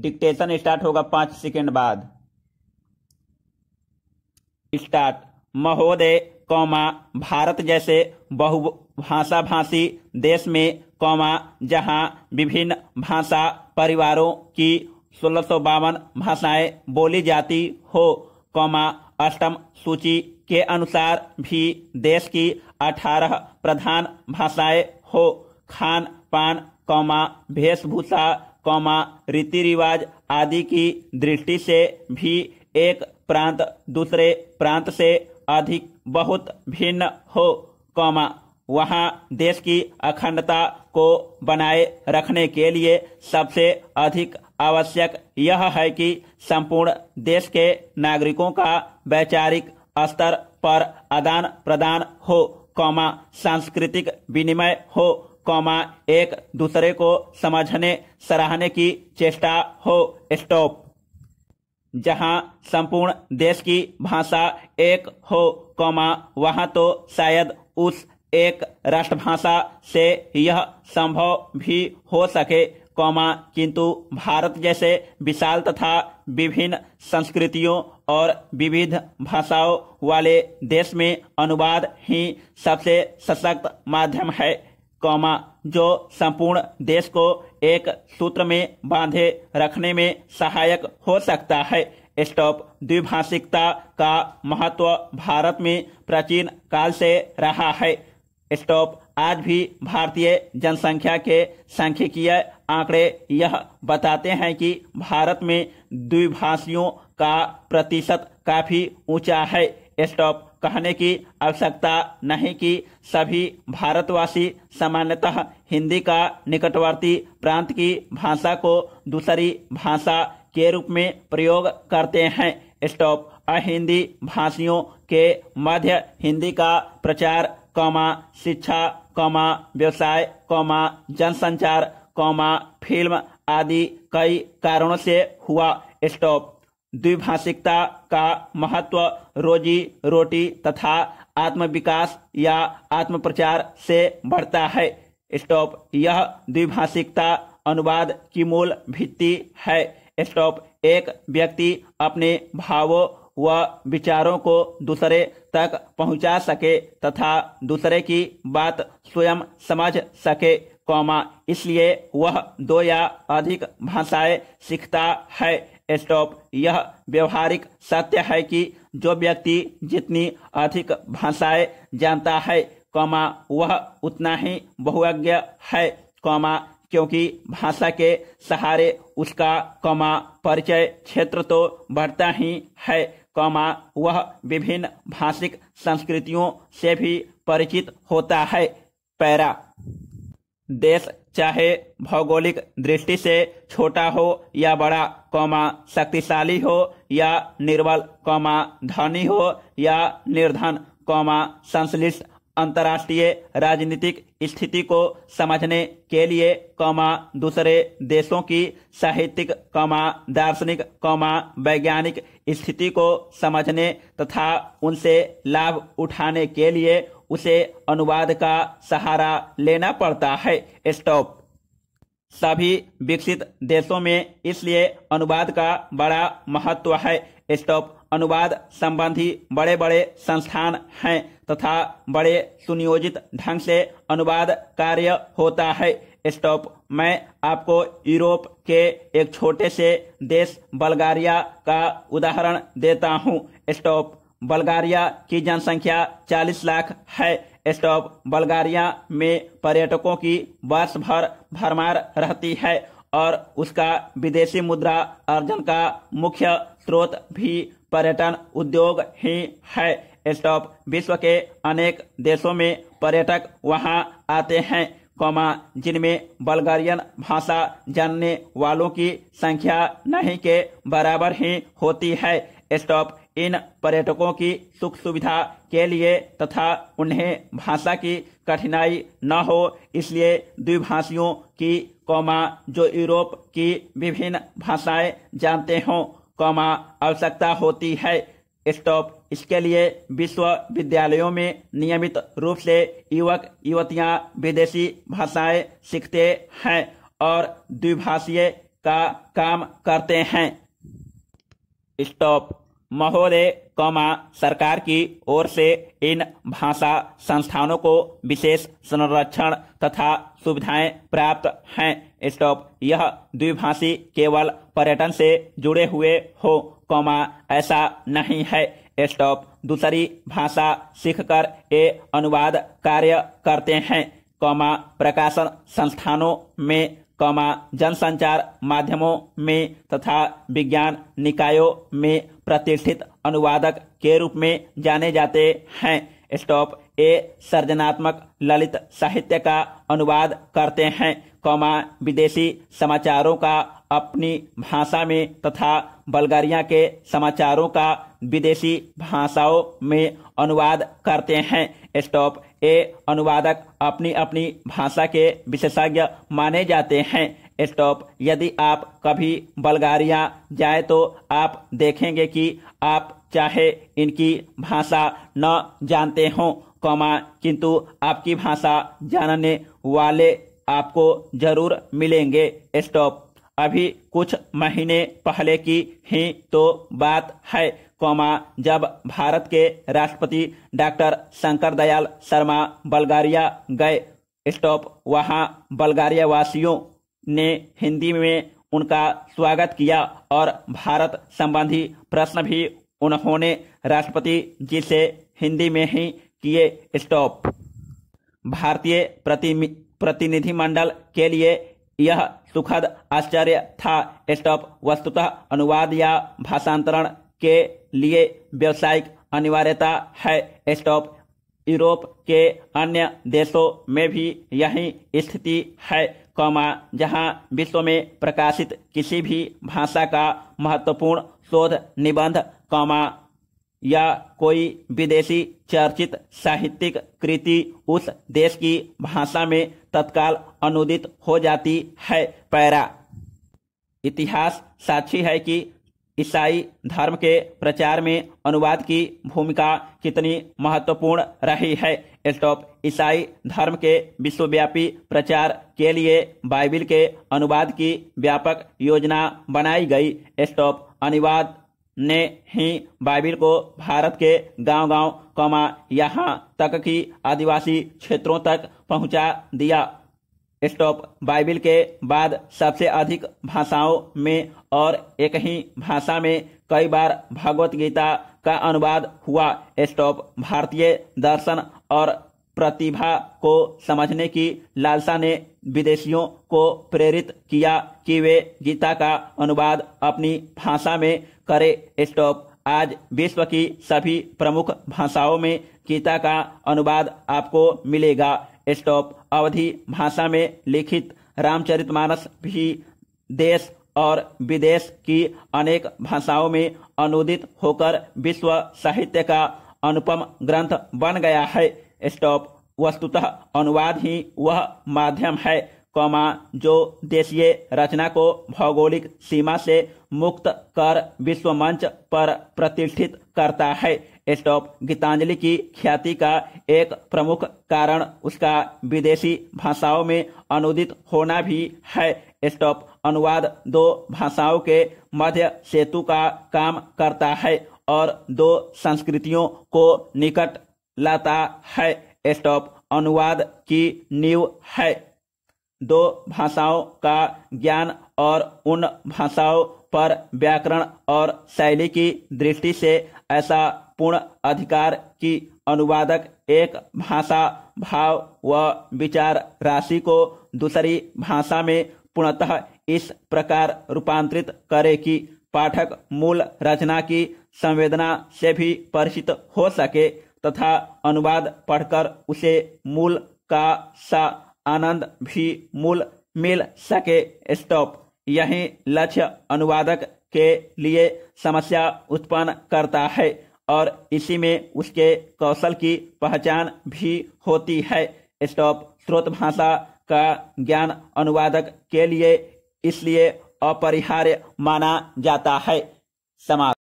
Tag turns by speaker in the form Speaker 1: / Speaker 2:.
Speaker 1: dictation start होगा पांच second बाद स्टार्ट महोदय कौमा भारत जैसे बहुभाषा भाषी देश में कौमा जहां विभिन्न भाषा परिवारों की सोलह सौ बावन भाषाएं बोली जाती हो कौमा अष्टम सूची के अनुसार भी देश की अठारह प्रधान भाषाएं हो खान पान कौमा वेशभूषा कौमा रीति रिवाज आदि की दृष्टि से भी एक प्रांत दूसरे प्रांत से अधिक बहुत भिन्न हो कौमा वहाँ देश की अखंडता को बनाए रखने के लिए सबसे अधिक आवश्यक यह है कि संपूर्ण देश के नागरिकों का वैचारिक स्तर पर आदान प्रदान हो कौमा सांस्कृतिक विनिमय हो कौमा एक दूसरे को समझने सराहने की चेष्टा हो स्टॉप जहां संपूर्ण देश की भाषा एक हो कौमा वहां तो शायद उस एक राष्ट्रभाषा से यह संभव भी हो सके कौमा किंतु भारत जैसे विशाल तथा विभिन्न संस्कृतियों और विविध भाषाओं वाले देश में अनुवाद ही सबसे सशक्त माध्यम है कौमा जो संपूर्ण देश को एक सूत्र में बांधे रखने में सहायक हो सकता है स्टॉप द्विभाषिकता का महत्व भारत में प्राचीन काल से रहा है स्टॉप आज भी भारतीय जनसंख्या के सांख्यिकीय आंकड़े यह बताते हैं कि भारत में द्विभाषियों का प्रतिशत काफी ऊंचा है स्टॉप कहने की आवश्यकता नहीं कि सभी भारतवासी सामान्यतः हिंदी का निकटवर्ती प्रांत की भाषा को दूसरी भाषा के रूप में प्रयोग करते हैं स्टॉप अहिंदी भाषियों के मध्य हिंदी का प्रचार कौमा शिक्षा कौमा व्यवसाय कौमा जनसंचार कौमा फिल्म आदि कई कारणों से हुआ स्टॉप द्विभाषिकता का महत्व रोजी रोटी तथा आत्मविकास या आत्म प्रचार से बढ़ता है स्टॉप यह द्विभाषिकता अनुवाद की मूल भित्ति है स्टॉप एक व्यक्ति अपने भावों व विचारों को दूसरे तक पहुंचा सके तथा दूसरे की बात स्वयं समझ सके कौमा इसलिए वह दो या अधिक भाषाएं सीखता है स्टॉप यह व्यवहारिक सत्य है कि जो व्यक्ति जितनी अधिक भाषाएं जानता है कौमा वह उतना ही बहुज्ञ है कौमा क्योंकि भाषा के सहारे उसका कौमा परिचय क्षेत्र तो बढ़ता ही है कौमा वह विभिन्न भाषिक संस्कृतियों से भी परिचित होता है पैरा देश चाहे भौगोलिक दृष्टि से छोटा हो या बड़ा कौमा शक्तिशाली हो या निर्बल कौमा धनी हो या निर्धन कौमा संश्लिष्ट अंतर्राष्ट्रीय राजनीतिक स्थिति को समझने के लिए कौमा दूसरे देशों की साहित्यिक कौमा दार्शनिक कौमा वैज्ञानिक स्थिति को समझने तथा उनसे लाभ उठाने के लिए उसे अनुवाद का सहारा लेना पड़ता है स्टॉप सभी विकसित देशों में इसलिए अनुवाद का बड़ा महत्व है स्टॉप अनुवाद संबंधी बड़े बड़े संस्थान हैं तथा बड़े सुनियोजित ढंग से अनुवाद कार्य होता है स्टॉप मैं आपको यूरोप के एक छोटे से देश बल्गारिया का उदाहरण देता हूँ स्टॉप बल्गारिया की जनसंख्या 40 लाख है स्टॉप बल्गारिया में पर्यटकों की वर्ष भर भरमार रहती है और उसका विदेशी मुद्रा अर्जन का मुख्य स्रोत भी पर्यटन उद्योग ही है स्टॉप विश्व के अनेक देशों में पर्यटक वहां आते हैं कौमा जिनमें बल्गारियन भाषा जानने वालों की संख्या नहीं के बराबर ही होती है स्टॉप इन पर्यटकों की सुख सुविधा के लिए तथा उन्हें भाषा की कठिनाई न हो इसलिए द्विभाषियों की कौमा जो यूरोप की विभिन्न भाषाएं जानते हों कौमा आवश्यकता होती है स्टॉप इसके लिए विश्वविद्यालयों में नियमित रूप से युवक युवतियां विदेशी भाषाएं सीखते हैं और द्विभाषीय का काम करते हैं स्टॉप महोदय कौमा सरकार की ओर से इन भाषा संस्थानों को विशेष संरक्षण तथा सुविधाएं प्राप्त हैं स्टॉप यह द्विभाषी केवल पर्यटन से जुड़े हुए हो कौमा ऐसा नहीं है स्टॉप दूसरी भाषा सीखकर ये अनुवाद कार्य करते हैं कौमा प्रकाशन संस्थानों में कौमा जनसंचार माध्यमों में तथा विज्ञान निकायों में प्रतिष्ठित अनुवादक के रूप में जाने जाते हैं स्टॉप ए सर्जनात्मक ललित साहित्य का अनुवाद करते हैं कौमा विदेशी समाचारों का अपनी भाषा में तथा बल्गारिया के समाचारों का विदेशी भाषाओं में अनुवाद करते हैं स्टॉप ये अनुवादक अपनी अपनी भाषा के विशेषज्ञ माने जाते हैं स्टॉप यदि आप कभी बल्गारिया जाए तो आप देखेंगे कि आप चाहे इनकी भाषा न जानते हो कौमा किंतु आपकी भाषा जानने वाले आपको जरूर मिलेंगे स्टॉप अभी कुछ महीने पहले की ही तो बात है कौमा जब भारत के राष्ट्रपति डॉक्टर शंकर दयाल शर्मा बल्गारिया गए स्टॉप वहां बल्गारिया वासियों ने हिंदी में उनका स्वागत किया और भारत संबंधी प्रश्न भी उन्होंने राष्ट्रपति जी से हिंदी में ही किए स्टॉप भारतीय प्रतिनिधिमंडल के लिए यह सुखद आश्चर्य था स्टॉप वस्तुतः अनुवाद या भाषांतरण के लिए व्यावसायिक अनिवार्यता है स्टॉप यूरोप के अन्य देशों में भी यही स्थिति है कौमा जहां विश्व में प्रकाशित किसी भी भाषा का महत्वपूर्ण शोध निबंध कौमा या कोई विदेशी चर्चित साहित्यिक कृति उस देश की भाषा में तत्काल अनुदित हो जाती है पैरा इतिहास साक्षी है कि ईसाई धर्म के प्रचार में अनुवाद की भूमिका कितनी महत्वपूर्ण रही है स्टॉप ईसाई धर्म के विश्वव्यापी प्रचार के लिए बाइबिल के अनुवाद की व्यापक योजना बनाई गई स्टॉप अनुवाद ने ही बाइबिल को भारत के गांव-गांव कमा यहाँ तक कि आदिवासी क्षेत्रों तक पहुँचा दिया स्टॉप बाइबिल के बाद सबसे अधिक भाषाओं में और एक ही भाषा में कई बार भगवत गीता का अनुवाद हुआ स्टॉप भारतीय दर्शन और प्रतिभा को समझने की लालसा ने विदेशियों को प्रेरित किया कि वे गीता का अनुवाद अपनी भाषा में करें स्टॉप आज विश्व की सभी प्रमुख भाषाओं में गीता का अनुवाद आपको मिलेगा स्टॉप अवधि भाषा में लिखित रामचरितमानस भी देश और विदेश की अनेक भाषाओं में अनुदित होकर विश्व साहित्य का अनुपम ग्रंथ बन गया है स्टॉप वस्तुतः अनुवाद ही वह माध्यम है कौमा जो देशीय रचना को भौगोलिक सीमा से मुक्त कर विश्व मंच पर प्रतिष्ठित करता है स्टॉप गीतांजलि की ख्याति का एक प्रमुख कारण उसका विदेशी भाषाओं में अनुदित होना भी है स्टॉप अनुवाद दो भाषाओं के मध्य सेतु का काम करता है और दो संस्कृतियों को निकट लाता है स्टॉप अनुवाद की नींव है दो भाषाओं का ज्ञान और उन भाषाओं पर व्याकरण और शैली की दृष्टि से ऐसा पूर्ण अधिकार की अनुवादक एक भाषा भाव व विचार राशि को दूसरी भाषा में पूर्णतः इस प्रकार रूपांतरित करे कि पाठक मूल रचना की संवेदना से भी परिचित हो सके तथा अनुवाद पढ़कर उसे मूल का सा आनंद भी मूल मिल सके स्टॉप यही लक्ष्य अनुवादक के लिए समस्या उत्पन्न करता है और इसी में उसके कौशल की पहचान भी होती है स्टॉप स्रोत भाषा का ज्ञान अनुवादक के लिए इसलिए अपरिहार्य माना जाता है समाज